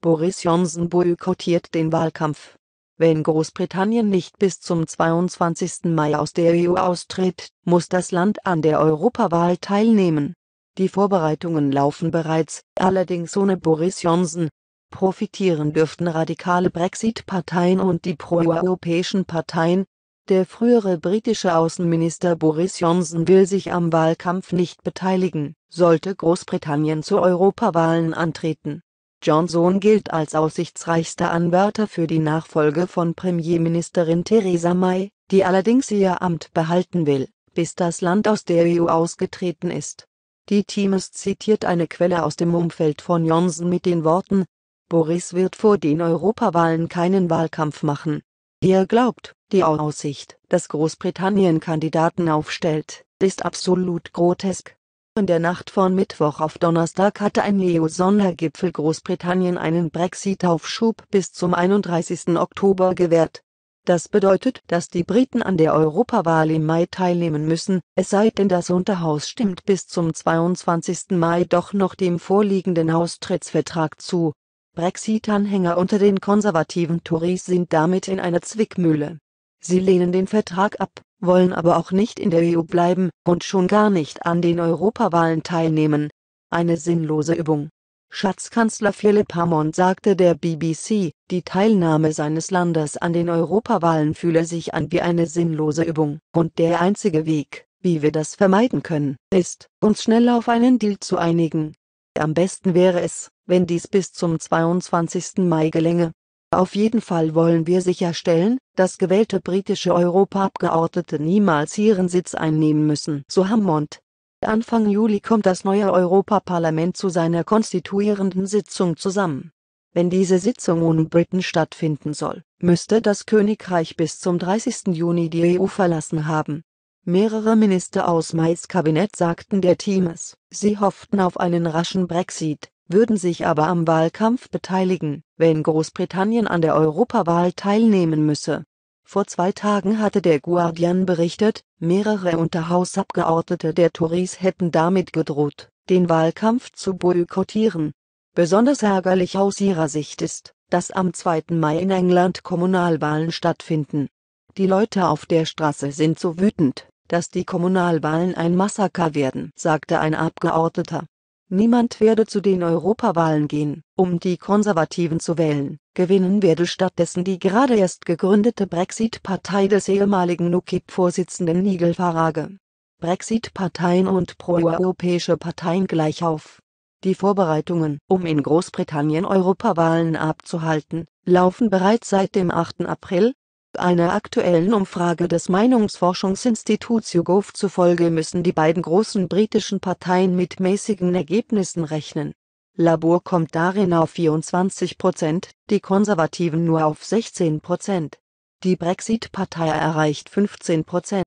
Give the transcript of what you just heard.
Boris Johnson boykottiert den Wahlkampf. Wenn Großbritannien nicht bis zum 22. Mai aus der EU austritt, muss das Land an der Europawahl teilnehmen. Die Vorbereitungen laufen bereits, allerdings ohne Boris Johnson. Profitieren dürften radikale Brexit-Parteien und die proeuropäischen Parteien. Der frühere britische Außenminister Boris Johnson will sich am Wahlkampf nicht beteiligen, sollte Großbritannien zu Europawahlen antreten Johnson gilt als aussichtsreichster Anwärter für die Nachfolge von Premierministerin Theresa May, die allerdings ihr Amt behalten will, bis das Land aus der EU ausgetreten ist. Die Times zitiert eine Quelle aus dem Umfeld von Johnson mit den Worten, Boris wird vor den Europawahlen keinen Wahlkampf machen. Er glaubt, die Aussicht, dass Großbritannien Kandidaten aufstellt, ist absolut grotesk. In der Nacht von Mittwoch auf Donnerstag hatte ein neo sondergipfel Großbritannien einen Brexit-Aufschub bis zum 31. Oktober gewährt. Das bedeutet, dass die Briten an der Europawahl im Mai teilnehmen müssen, es sei denn das Unterhaus stimmt bis zum 22. Mai doch noch dem vorliegenden Austrittsvertrag zu. Brexit-Anhänger unter den konservativen Tories sind damit in einer Zwickmühle Sie lehnen den Vertrag ab, wollen aber auch nicht in der EU bleiben und schon gar nicht an den Europawahlen teilnehmen. Eine sinnlose Übung. Schatzkanzler Philipp Hammond sagte der BBC, die Teilnahme seines Landes an den Europawahlen fühle sich an wie eine sinnlose Übung, und der einzige Weg, wie wir das vermeiden können, ist, uns schnell auf einen Deal zu einigen. Am besten wäre es, wenn dies bis zum 22. Mai gelänge. Auf jeden Fall wollen wir sicherstellen, dass gewählte britische Europaabgeordnete niemals ihren Sitz einnehmen müssen, so Hammond. Anfang Juli kommt das neue Europaparlament zu seiner konstituierenden Sitzung zusammen. Wenn diese Sitzung ohne Briten stattfinden soll, müsste das Königreich bis zum 30. Juni die EU verlassen haben. Mehrere Minister aus Mays Kabinett sagten der Teams, sie hofften auf einen raschen Brexit würden sich aber am Wahlkampf beteiligen, wenn Großbritannien an der Europawahl teilnehmen müsse. Vor zwei Tagen hatte der Guardian berichtet, mehrere Unterhausabgeordnete der Tories hätten damit gedroht, den Wahlkampf zu boykottieren. Besonders ärgerlich aus ihrer Sicht ist, dass am 2. Mai in England Kommunalwahlen stattfinden. Die Leute auf der Straße sind so wütend, dass die Kommunalwahlen ein Massaker werden, sagte ein Abgeordneter. Niemand werde zu den Europawahlen gehen, um die Konservativen zu wählen, gewinnen werde stattdessen die gerade erst gegründete Brexit-Partei des ehemaligen UKIP-Vorsitzenden Nigel Farage. Brexit-Parteien und proeuropäische Parteien gleich auf. Die Vorbereitungen, um in Großbritannien Europawahlen abzuhalten, laufen bereits seit dem 8. April, einer aktuellen Umfrage des Meinungsforschungsinstituts YouGov zufolge müssen die beiden großen britischen Parteien mit mäßigen Ergebnissen rechnen. Labour kommt darin auf 24 Prozent, die Konservativen nur auf 16 Prozent. Die Brexit-Partei erreicht 15 Prozent